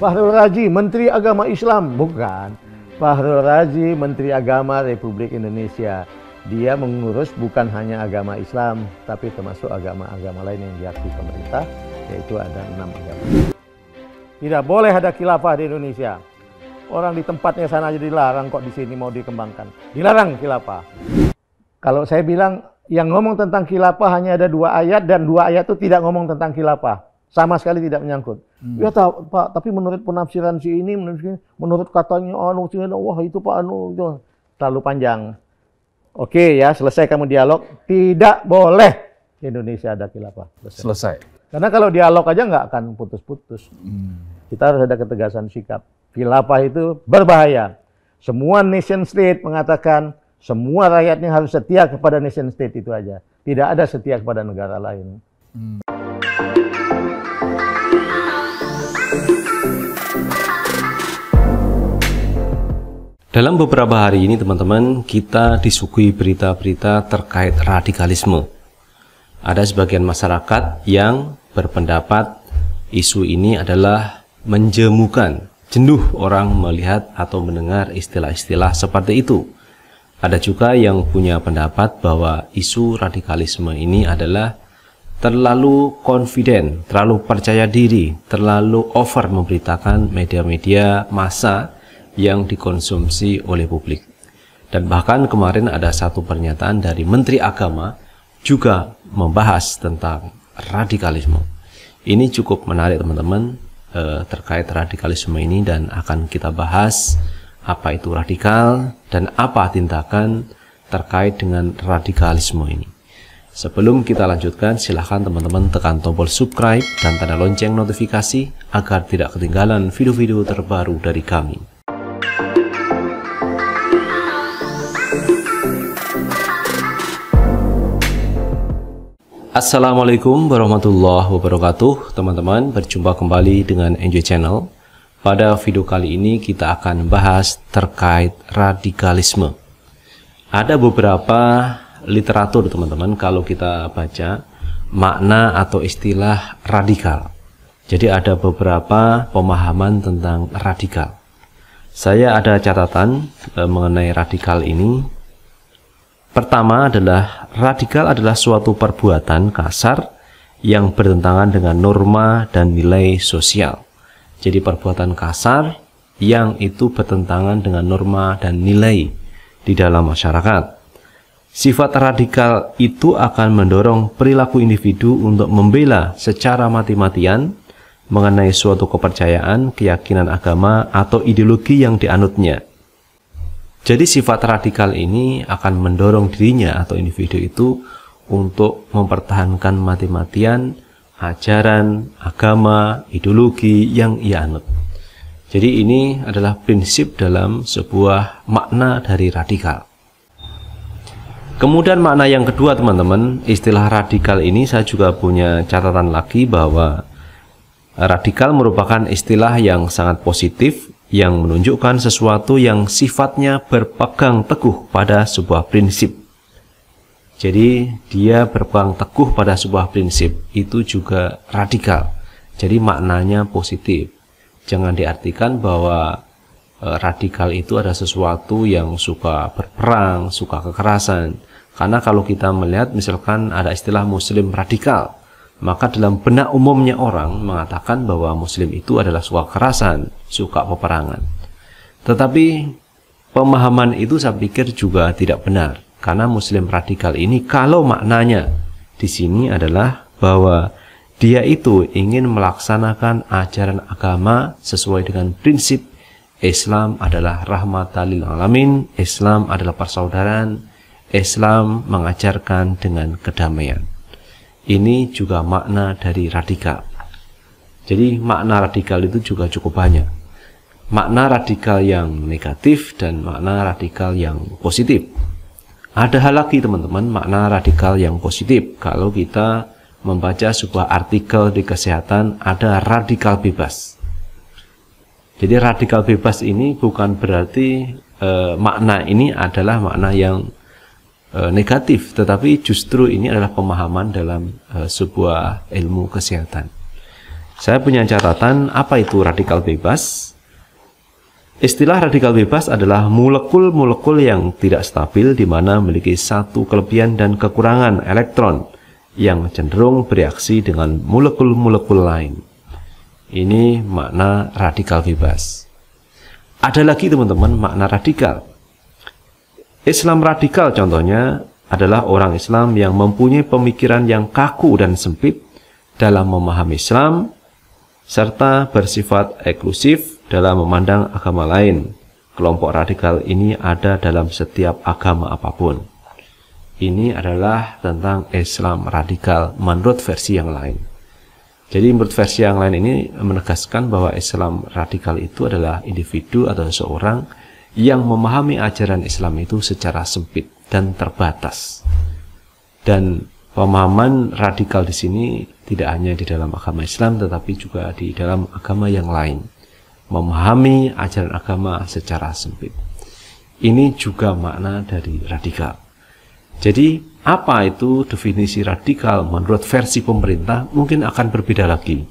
Fahrul Raji, Menteri Agama Islam, bukan. Fahrul Raji, Menteri Agama Republik Indonesia. Dia mengurus bukan hanya agama Islam, tapi termasuk agama-agama lain yang diakui pemerintah, yaitu ada enam agama. Tidak boleh ada khilafah di Indonesia. Orang di tempatnya sana jadi dilarang kok di sini mau dikembangkan. Dilarang khilafah. Kalau saya bilang yang ngomong tentang khilafah hanya ada dua ayat dan dua ayat itu tidak ngomong tentang khilafah sama sekali tidak menyangkut. Hmm. Ya tahu Pak, tapi menurut penafsiran si ini, menurut, katanya, oh menurut katanya anu wah itu Pak anu itu terlalu panjang. Oke ya, selesai kamu dialog. Tidak boleh di Indonesia ada khilafah. Selesai. selesai. Karena kalau dialog aja nggak akan putus-putus. Hmm. Kita harus ada ketegasan sikap. Khilafah itu berbahaya. Semua nation state mengatakan semua rakyatnya harus setia kepada nation state itu aja. Tidak ada setia kepada negara lain. Hmm. Dalam beberapa hari ini teman-teman, kita disuguhi berita-berita terkait radikalisme. Ada sebagian masyarakat yang berpendapat isu ini adalah menjemukan, jenduh orang melihat atau mendengar istilah-istilah seperti itu. Ada juga yang punya pendapat bahwa isu radikalisme ini adalah terlalu confident, terlalu percaya diri, terlalu over memberitakan media-media massa yang dikonsumsi oleh publik. Dan bahkan kemarin ada satu pernyataan dari Menteri Agama juga membahas tentang radikalisme. Ini cukup menarik teman-teman eh, terkait radikalisme ini dan akan kita bahas apa itu radikal dan apa tindakan terkait dengan radikalisme ini. Sebelum kita lanjutkan, silahkan teman-teman tekan tombol subscribe dan tanda lonceng notifikasi agar tidak ketinggalan video-video terbaru dari kami. Assalamualaikum warahmatullahi wabarakatuh Teman-teman berjumpa kembali dengan Enjoy Channel Pada video kali ini kita akan bahas terkait radikalisme Ada beberapa literatur teman-teman kalau kita baca Makna atau istilah radikal Jadi ada beberapa pemahaman tentang radikal Saya ada catatan eh, mengenai radikal ini Pertama adalah radikal adalah suatu perbuatan kasar yang bertentangan dengan norma dan nilai sosial. Jadi perbuatan kasar yang itu bertentangan dengan norma dan nilai di dalam masyarakat. Sifat radikal itu akan mendorong perilaku individu untuk membela secara mati-matian mengenai suatu kepercayaan, keyakinan agama, atau ideologi yang dianutnya jadi sifat radikal ini akan mendorong dirinya atau individu itu untuk mempertahankan mati-matian ajaran, agama, ideologi yang ia anut. Jadi ini adalah prinsip dalam sebuah makna dari radikal. Kemudian makna yang kedua teman-teman, istilah radikal ini saya juga punya catatan lagi bahwa radikal merupakan istilah yang sangat positif yang menunjukkan sesuatu yang sifatnya berpegang teguh pada sebuah prinsip. Jadi dia berpegang teguh pada sebuah prinsip itu juga radikal. Jadi maknanya positif. Jangan diartikan bahwa e, radikal itu ada sesuatu yang suka berperang, suka kekerasan. Karena kalau kita melihat misalkan ada istilah muslim radikal, maka dalam benak umumnya orang mengatakan bahwa muslim itu adalah suka kerasan, suka peperangan. Tetapi pemahaman itu saya pikir juga tidak benar karena muslim radikal ini kalau maknanya di sini adalah bahwa dia itu ingin melaksanakan ajaran agama sesuai dengan prinsip Islam adalah rahmatalil alamin, Islam adalah persaudaraan, Islam mengajarkan dengan kedamaian. Ini juga makna dari radikal. Jadi makna radikal itu juga cukup banyak. Makna radikal yang negatif dan makna radikal yang positif. Ada hal lagi teman-teman, makna radikal yang positif. Kalau kita membaca sebuah artikel di kesehatan ada radikal bebas. Jadi radikal bebas ini bukan berarti eh, makna ini adalah makna yang Eh, negatif, tetapi justru ini adalah pemahaman dalam eh, sebuah ilmu kesehatan. Saya punya catatan apa itu radikal bebas. Istilah radikal bebas adalah molekul-molekul yang tidak stabil di mana memiliki satu kelebihan dan kekurangan elektron yang cenderung bereaksi dengan molekul-molekul lain. Ini makna radikal bebas. Ada lagi teman-teman makna radikal. Islam radikal contohnya adalah orang Islam yang mempunyai pemikiran yang kaku dan sempit dalam memahami Islam serta bersifat eksklusif dalam memandang agama lain. Kelompok radikal ini ada dalam setiap agama apapun. Ini adalah tentang Islam radikal menurut versi yang lain. Jadi menurut versi yang lain ini menegaskan bahwa Islam radikal itu adalah individu atau seorang yang memahami ajaran Islam itu secara sempit dan terbatas. Dan pemahaman radikal di sini tidak hanya di dalam agama Islam tetapi juga di dalam agama yang lain. Memahami ajaran agama secara sempit. Ini juga makna dari radikal. Jadi apa itu definisi radikal menurut versi pemerintah mungkin akan berbeda lagi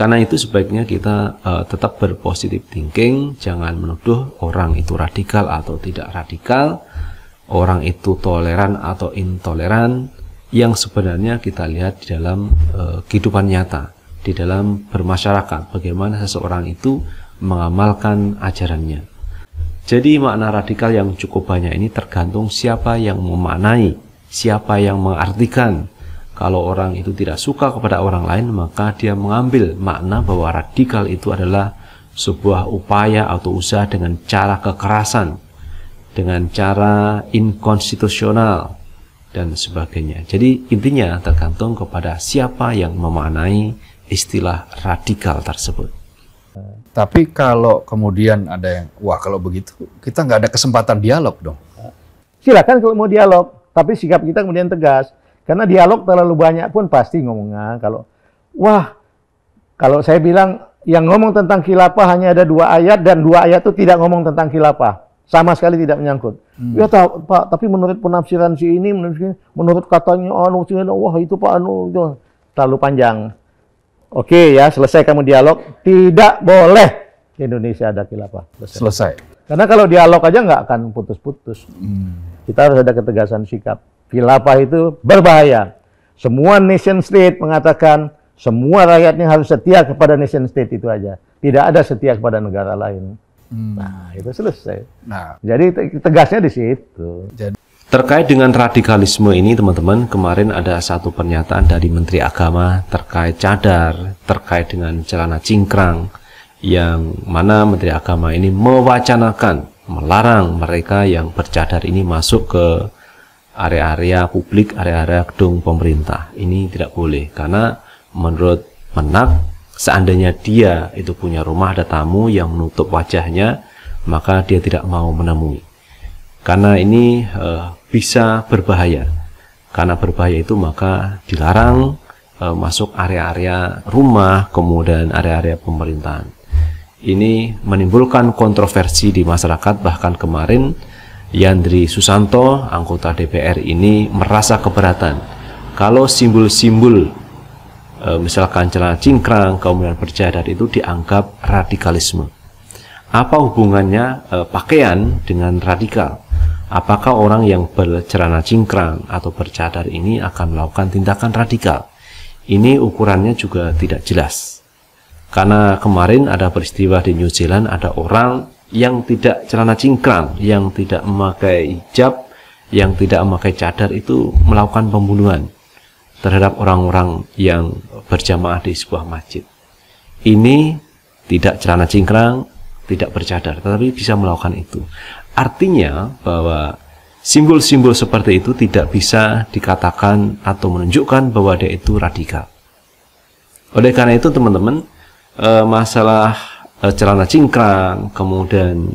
karena itu sebaiknya kita uh, tetap berpositif thinking, jangan menuduh orang itu radikal atau tidak radikal, orang itu toleran atau intoleran, yang sebenarnya kita lihat di dalam uh, kehidupan nyata, di dalam bermasyarakat, bagaimana seseorang itu mengamalkan ajarannya. Jadi makna radikal yang cukup banyak ini tergantung siapa yang memaknai, siapa yang mengartikan, kalau orang itu tidak suka kepada orang lain, maka dia mengambil makna bahwa radikal itu adalah sebuah upaya atau usaha dengan cara kekerasan, dengan cara inkonstitusional, dan sebagainya. Jadi intinya tergantung kepada siapa yang memanai istilah radikal tersebut. Tapi kalau kemudian ada yang, wah kalau begitu kita nggak ada kesempatan dialog dong. Silakan kalau mau dialog, tapi sikap kita kemudian tegas. Karena dialog terlalu banyak pun pasti ngomongnya ah, kalau wah kalau saya bilang yang ngomong tentang khilafah hanya ada dua ayat dan dua ayat itu tidak ngomong tentang khilafah sama sekali tidak menyangkut. Hmm. Ya tahu Pak, tapi menurut penafsiran si ini, menurut, menurut katanya anu si ini, wah itu Pak anu itu terlalu panjang. Oke ya, selesai kamu dialog. Tidak boleh Indonesia ada khilafah. Selesai. selesai. Karena kalau dialog aja nggak akan putus-putus. Hmm. Kita harus ada ketegasan sikap khilafah itu berbahaya. Semua nation state mengatakan semua rakyatnya harus setia kepada nation state itu aja. Tidak ada setia kepada negara lain. Hmm. Nah, itu selesai. Nah. Jadi tegasnya di situ. Jadi Terkait dengan radikalisme ini, teman-teman, kemarin ada satu pernyataan dari Menteri Agama terkait cadar, terkait dengan celana cingkrang, yang mana Menteri Agama ini mewacanakan, melarang mereka yang bercadar ini masuk ke area-area publik, area-area gedung pemerintah. Ini tidak boleh karena menurut Menak seandainya dia itu punya rumah ada tamu yang menutup wajahnya, maka dia tidak mau menemui. Karena ini e, bisa berbahaya. Karena berbahaya itu maka dilarang e, masuk area-area rumah, kemudian area-area pemerintahan. Ini menimbulkan kontroversi di masyarakat bahkan kemarin Yandri Susanto, anggota DPR ini merasa keberatan kalau simbol-simbol eh, misalkan celana cingkrang, kemudian berjadat itu dianggap radikalisme. Apa hubungannya e, pakaian dengan radikal? Apakah orang yang bercelana cingkrang atau bercadar ini akan melakukan tindakan radikal? Ini ukurannya juga tidak jelas. Karena kemarin ada peristiwa di New Zealand, ada orang yang tidak celana cingkrang, yang tidak memakai hijab, yang tidak memakai cadar itu melakukan pembunuhan terhadap orang-orang yang berjamaah di sebuah masjid. Ini tidak celana cingkrang, tidak bercadar, tetapi bisa melakukan itu. Artinya bahwa simbol-simbol seperti itu tidak bisa dikatakan atau menunjukkan bahwa dia itu radikal. Oleh karena itu teman-teman, eh, masalah Eh, celana cingkrang, kemudian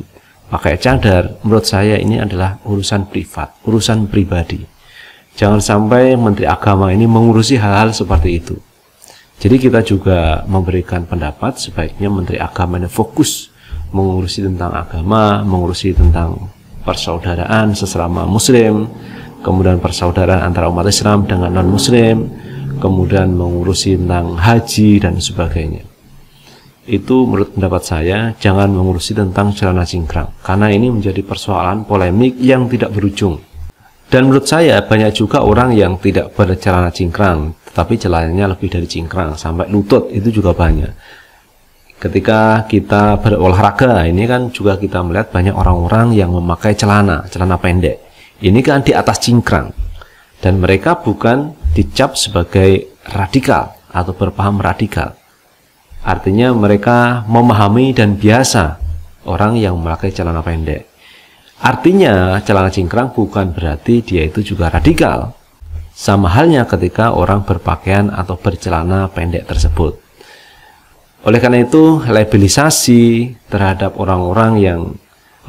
pakai cadar, menurut saya ini adalah urusan privat, urusan pribadi. Jangan sampai Menteri Agama ini mengurusi hal-hal seperti itu. Jadi kita juga memberikan pendapat sebaiknya Menteri Agama ini fokus mengurusi tentang agama, mengurusi tentang persaudaraan sesama muslim, kemudian persaudaraan antara umat Islam dengan non-muslim, kemudian mengurusi tentang haji dan sebagainya itu menurut pendapat saya jangan mengurusi tentang celana cingkrang karena ini menjadi persoalan polemik yang tidak berujung. Dan menurut saya banyak juga orang yang tidak bercelana cingkrang tetapi celananya lebih dari cingkrang sampai lutut itu juga banyak. Ketika kita berolahraga ini kan juga kita melihat banyak orang-orang yang memakai celana, celana pendek. Ini kan di atas cingkrang dan mereka bukan dicap sebagai radikal atau berpaham radikal Artinya mereka memahami dan biasa orang yang memakai celana pendek. Artinya celana cingkrang bukan berarti dia itu juga radikal. Sama halnya ketika orang berpakaian atau bercelana pendek tersebut. Oleh karena itu, labelisasi terhadap orang-orang yang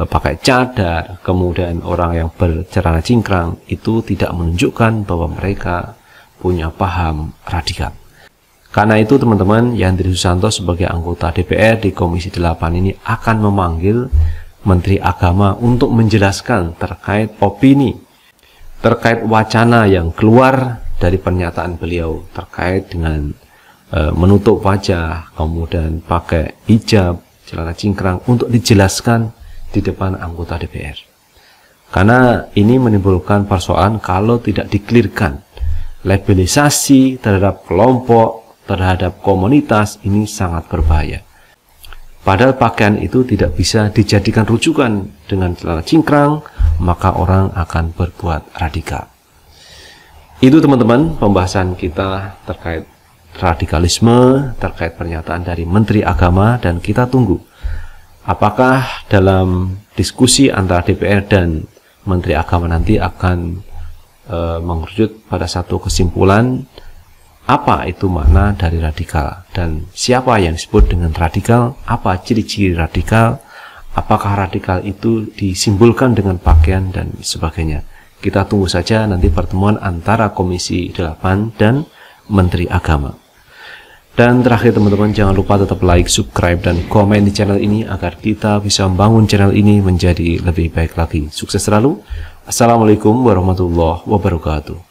e, pakai cadar, kemudian orang yang bercelana cingkrang itu tidak menunjukkan bahwa mereka punya paham radikal. Karena itu teman-teman, Yandri Susanto sebagai anggota DPR di Komisi 8 ini akan memanggil Menteri Agama untuk menjelaskan terkait opini, terkait wacana yang keluar dari pernyataan beliau terkait dengan e, menutup wajah, kemudian pakai hijab, celana cingkrang untuk dijelaskan di depan anggota DPR. Karena ini menimbulkan persoalan kalau tidak dikelirkan labelisasi terhadap kelompok terhadap komunitas ini sangat berbahaya. Padahal pakaian itu tidak bisa dijadikan rujukan dengan celana cingkrang, maka orang akan berbuat radikal. Itu teman-teman pembahasan kita terkait radikalisme, terkait pernyataan dari Menteri Agama dan kita tunggu apakah dalam diskusi antara DPR dan Menteri Agama nanti akan e, mengerucut pada satu kesimpulan apa itu makna dari radikal dan siapa yang disebut dengan radikal, apa ciri-ciri radikal, apakah radikal itu disimbolkan dengan pakaian dan sebagainya. Kita tunggu saja nanti pertemuan antara Komisi 8 dan Menteri Agama. Dan terakhir teman-teman jangan lupa tetap like, subscribe, dan komen di channel ini agar kita bisa membangun channel ini menjadi lebih baik lagi. Sukses selalu. Assalamualaikum warahmatullahi wabarakatuh.